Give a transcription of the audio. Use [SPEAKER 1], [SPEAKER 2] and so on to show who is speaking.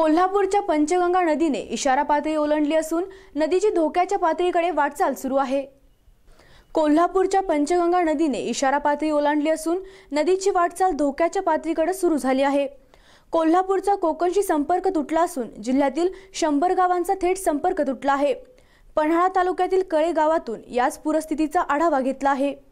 [SPEAKER 1] कोल्हापूरच्या पंचगंगा नदीने इशारा पातळी ओलांडली असून नदीची धोक्याच्या पातळीकडे वाटचाल सुरू आहे कोल्हापूरच्या पंचगंगा नदीने इशारा पातळी ओलांडली असून नदीची वाटचाल धोक्याच्या पातळीकडे सुरू झाली आहे कोल्हापूरचा कोकणशी संपर्क तुटला असून जिल्ह्यातील शंभर गावांचा थेट संपर्क तुटला आहे पन्हाळा तालुक्यातील कळे गावातून याच पूरस्थितीचा आढावा घेतला आहे